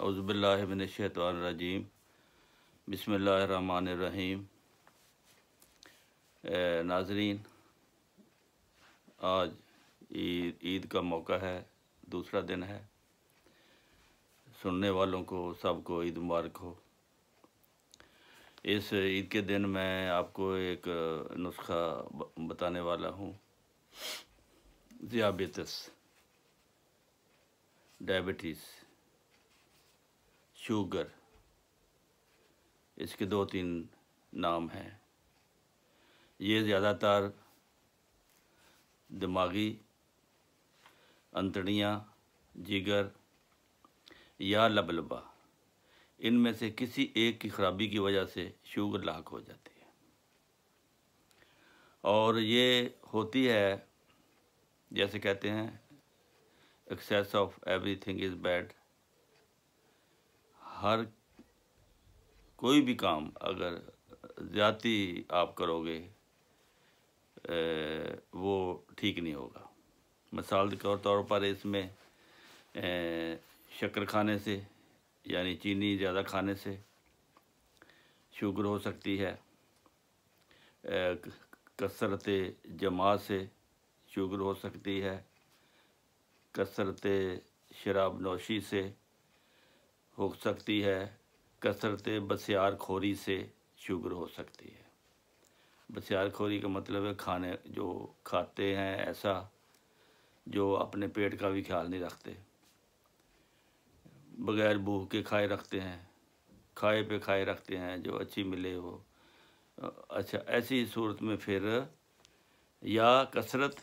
अज़बिल्लाशैतरजीम बसमीम नाजरीन आज ईद ईद का मौका है दूसरा दिन है सुनने वालों को सबको ईद मुबारक हो इस ईद के दिन मैं आपको एक नुस्खा बताने वाला हूँ डायबिटीज़ शुगर इसके दो तीन नाम हैं ये ज़्यादातर दिमागी अंतड़ियाँ जिगर या लबलबा इनमें से किसी एक की खराबी की वजह से शुगर लाक हो जाती है और ये होती है जैसे कहते हैं excess of everything is bad हर कोई भी काम अगर ज़्यादा आप करोगे वो ठीक नहीं होगा मिसाल के तौर पर इसमें शक्कर खाने से यानी चीनी ज़्यादा खाने से शुगर हो सकती है कसरत जमा से शुगर हो सकती है कसरत शराब नोशी से हो सकती है कसरत बसियार खोरी से शुगर हो सकती है बसियार खोरी का मतलब है खाने जो खाते हैं ऐसा जो अपने पेट का भी ख्याल नहीं रखते बगैर भूख के खाए रखते हैं खाए पे खाए रखते हैं जो अच्छी मिले वो अच्छा ऐसी सूरत में फिर या कसरत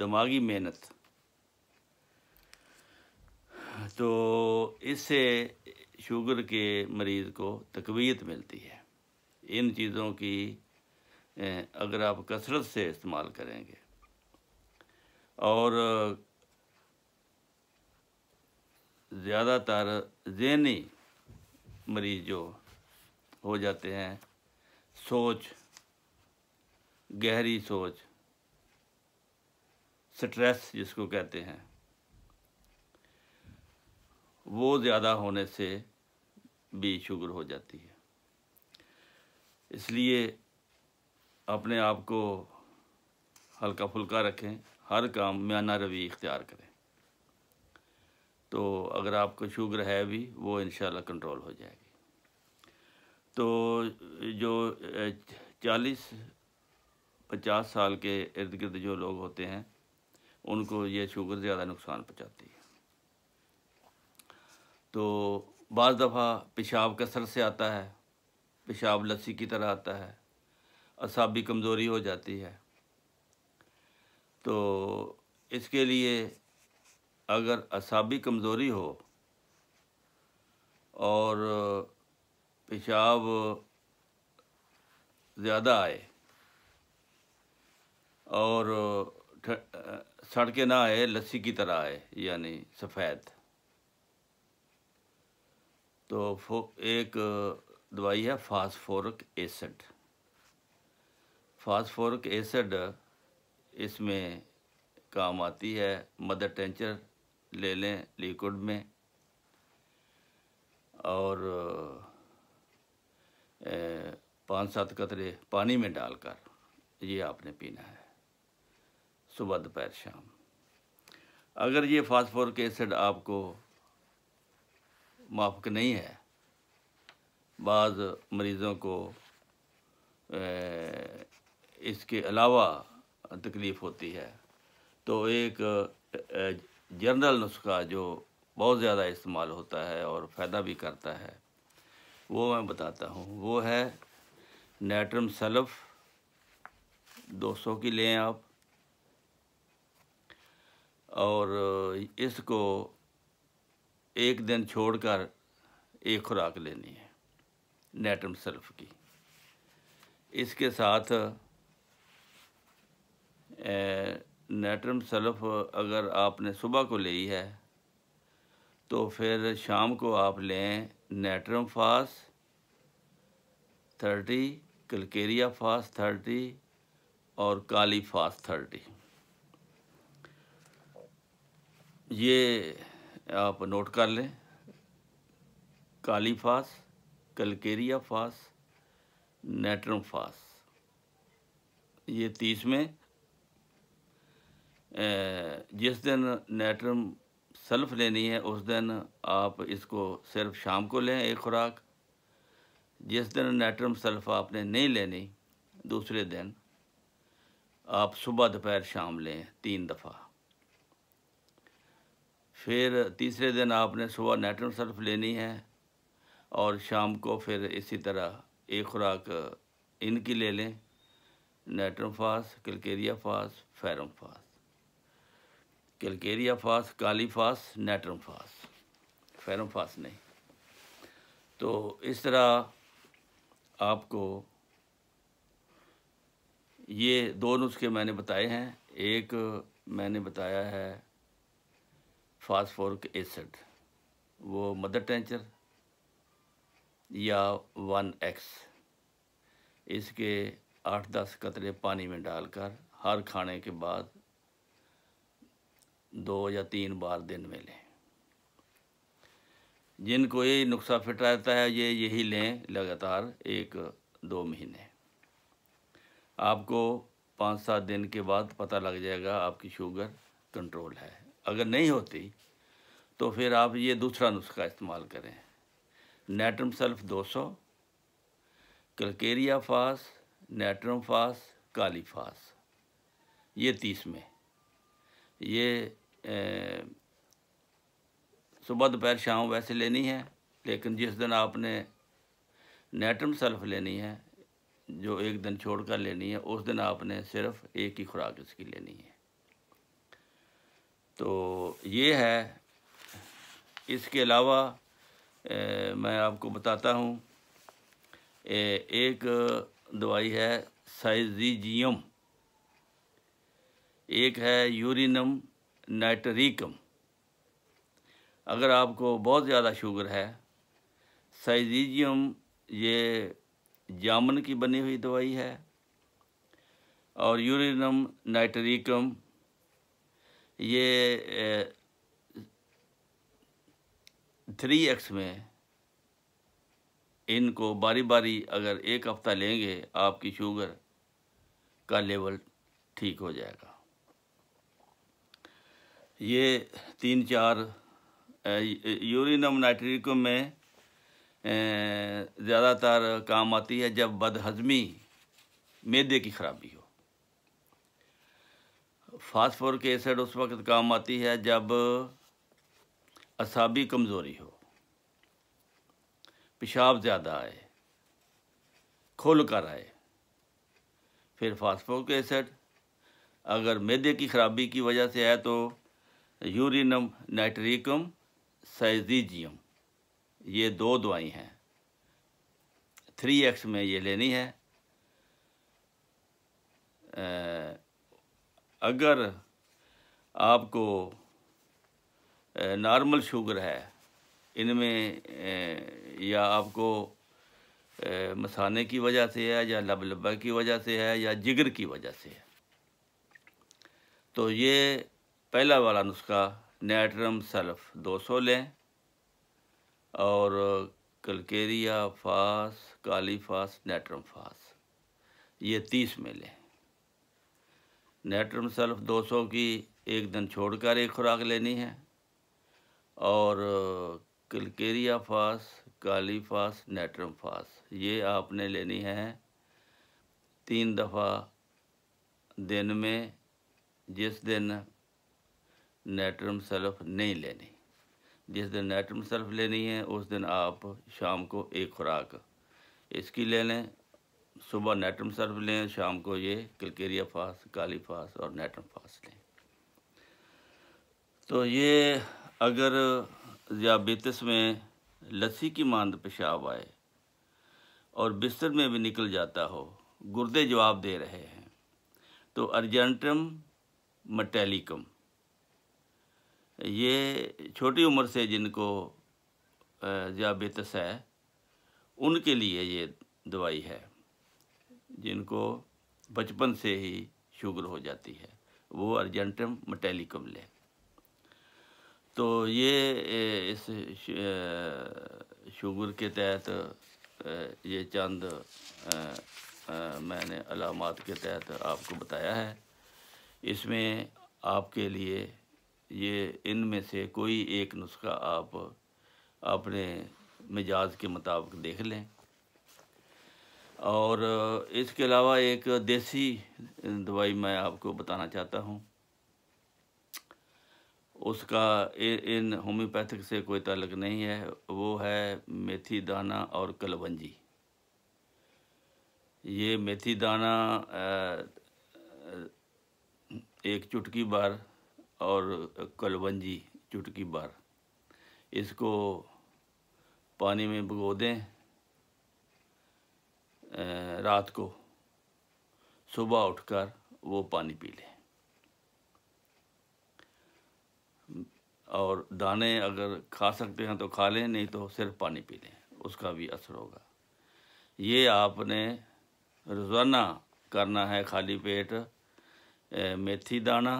दिमागी मेहनत तो इससे शुगर के मरीज़ को तकवीत मिलती है इन चीज़ों की अगर आप कसरत से इस्तेमाल करेंगे और ज़्यादातर जहनी मरीज जो हो जाते हैं सोच गहरी सोच स्ट्रेस जिसको कहते हैं वो ज़्यादा होने से भी शुगर हो जाती है इसलिए अपने आप को हल्का फुल्का रखें हर काम म्याना रवि इख्तियार करें तो अगर आपको शुगर है भी वो इन कंट्रोल हो जाएगी तो जो चालीस पचास साल के इर्द गिर्द जो लोग होते हैं उनको ये शुगर ज़्यादा नुकसान पहुँचाती है तो बज़ दफ़ा पेशाब कसर से आता है पेशाब लस्सी की तरह आता है असाबी कमज़ोरी हो जाती है तो इसके लिए अगर असाबी कमज़ोरी हो और पेशाब ज़्यादा आए और सड़के ना आए लस्सी की तरह आए यानी सफ़ेद तो फो एक दवाई है फास्फोरिक एसिड फास्फोरिक एसिड इसमें काम आती है मदर टेंचर ले लें लिक्विड में और पाँच सात कतरे पानी में डालकर ये आपने पीना है सुबह दोपहर शाम अगर ये फास्फोरिक एसिड आपको माफक नहीं है बाज़ मरीज़ों को इसके अलावा तकलीफ़ होती है तो एक जनरल नुस्खा जो बहुत ज़्यादा इस्तेमाल होता है और फ़ायदा भी करता है वो मैं बताता हूँ वो है नेट्रम सल्फ 200 की लें आप और इसको एक दिन छोड़कर एक खुराक लेनी है नेटम सल्फ की इसके साथ नेटम सल्फ अगर आपने सुबह को ली है तो फिर शाम को आप लें नेटरम फास थर्टी कलकेरिया फास थर्टी और काली फास थर्टी ये आप नोट कर लें काली कलकेरिया फास नेटरम फास ये तीस में जिस दिन नेटरम सल्फ लेनी है उस दिन आप इसको सिर्फ शाम को लें एक खुराक जिस दिन नेटरम सल्फ आपने नहीं लेनी दूसरे दिन आप सुबह दोपहर शाम लें तीन दफ़ा फिर तीसरे दिन आपने सुबह नेटन सर्फ लेनी है और शाम को फिर इसी तरह एक खुराक इनकी ले लें नेटन फास कलकेरिया फास फैरम फास कलकेरिया फास काली फास नेटन फास फैरम फास नहीं तो इस तरह आपको ये दो नुस्खे मैंने बताए हैं एक मैंने बताया है फास्फोरिक एसिड वो मदर टेंचर या वन एक्स इसके आठ दस कतरे पानी में डालकर हर खाने के बाद दो या तीन बार दिन में लें जिनको ये नुस्खा फिट रहता है ये यही लें लगातार एक दो महीने आपको पाँच सात दिन के बाद पता लग जाएगा आपकी शुगर कंट्रोल है अगर नहीं होती तो फिर आप ये दूसरा नुस्खा इस्तेमाल करें natrum sulph 200 calcarea phos natrum phos kali फास ये तीस में ये सुबह दोपहर शाम वैसे लेनी है लेकिन जिस दिन आपने नेट्रम सल्फ लेनी है जो एक दिन छोड़ कर लेनी है उस दिन आपने सिर्फ एक ही खुराक इसकी लेनी है तो ये है इसके अलावा मैं आपको बताता हूँ एक दवाई है साइजीजियम एक है यूरिनम नाइटरिकम अगर आपको बहुत ज़्यादा शुगर है साइजीजियम ये जामन की बनी हुई दवाई है और यूरिनम नाइटरिकम ये थ्री एक्स में इनको बारी बारी अगर एक हफ्ता लेंगे आपकी शुगर का लेवल ठीक हो जाएगा ये तीन चार यूरिनम नाइट्रिकम में ज़्यादातर काम आती है जब बदहजमी मैदे की खराबी हो फास्फोरिक एसिड उस वक्त काम आती है जब असाबी कमज़ोरी हो पेशाब ज़्यादा आए खोल कर आए फिर फास्फोरिक एसिड अगर मैदे की खराबी की वजह से आए तो यूरिनम नाइट्रिकम साइजीजियम ये दो दवाई हैं थ्री एक्स में ये लेनी है अगर आपको नॉर्मल शुगर है इनमें या आपको मसाने की वजह से है या लब लब्बा की वजह से है या जिगर की वजह से है तो ये पहला वाला नुस्खा नेट्रम सल्फ 200 लें और कलकेरिया फास काली फास नेट्रम फास ये तीस में लें नेटरम दो 200 की एक दिन छोड़कर एक खुराक लेनी है और कलकेरिया फास काली फास नेटरम फास ये आपने लेनी है तीन दफ़ा दिन में जिस दिन नेटरम सेल्फ नहीं लेनी जिस दिन नेटरम सेल्फ लेनी है उस दिन आप शाम को एक खुराक इसकी ले लें सुबह नेटम सर्फ लें शाम को ये कलकेरिया फास काली फास और नेटम फास लें तो ये अगर ज़्याबेतस में लस्सी की मांद पेशाब आए और बिस्तर में भी निकल जाता हो गुर्दे जवाब दे रहे हैं तो अर्जेंटम मटेलिकम ये छोटी उम्र से जिनको ज़्याबेतस है उनके लिए ये दवाई है जिनको बचपन से ही शुगर हो जाती है वो अर्जेंटम मटेलिकम ले तो ये इस शुगर के तहत ये चंद मैंने अलामत के तहत आपको बताया है इसमें आपके लिए ये इनमें से कोई एक नुस्खा आप अपने मिजाज के मुताबिक देख लें और इसके अलावा एक देसी दवाई मैं आपको बताना चाहता हूँ उसका इन होम्योपैथिक से कोई ताल्लुक नहीं है वो है मेथी दाना और कलवंजी ये मेथी दाना एक चुटकी बार और कलवंजी चुटकी बार इसको पानी में भिगो दें रात को सुबह उठकर वो पानी पी लें और दाने अगर खा सकते हैं तो खा लें नहीं तो सिर्फ पानी पी लें उसका भी असर होगा ये आपने रोज़ाना करना है खाली पेट मेथी दाना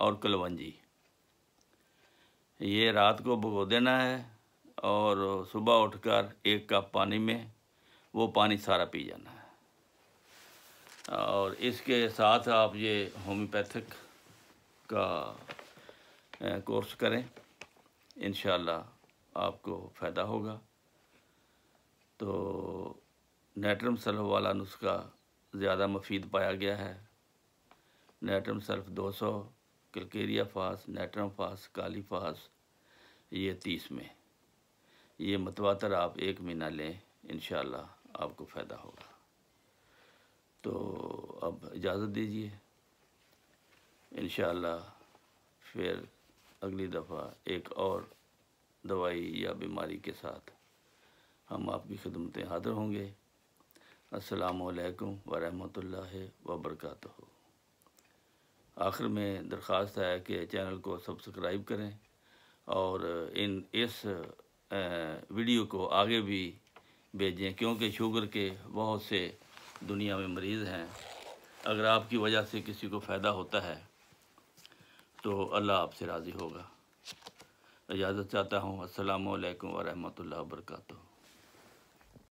और कलवंजी ये रात को भगो देना है और सुबह उठकर एक कप पानी में वो पानी सारा पी जाना है और इसके साथ आप ये होम्योपैथिक का कोर्स करें इन आपको फ़ायदा होगा तो नेटरम सल्फ वाला नुस्खा ज़्यादा मफीद पाया गया है नेटरम सल्फ 200 कलकेरिया फास नेटरम फास काली फास ये तीस में ये मतवातर आप एक महीना लें इन आपको फ़ायदा होगा तो अब इजाज़त दीजिए इन फिर अगली दफ़ा एक और दवाई या बीमारी के साथ हम आपकी खदमतें हाजिर होंगे असलकम वरम वबरक आखिर में दरख्वास्त है कि चैनल को सब्सक्राइब करें और इन इस वीडियो को आगे भी भेजें क्योंकि शुगर के बहुत से दुनिया में मरीज़ हैं अगर आपकी वजह से किसी को फ़ायदा होता है तो अल्लाह आपसे राज़ी होगा इजाज़त चाहता हूँ असलकम वरहमल वर्का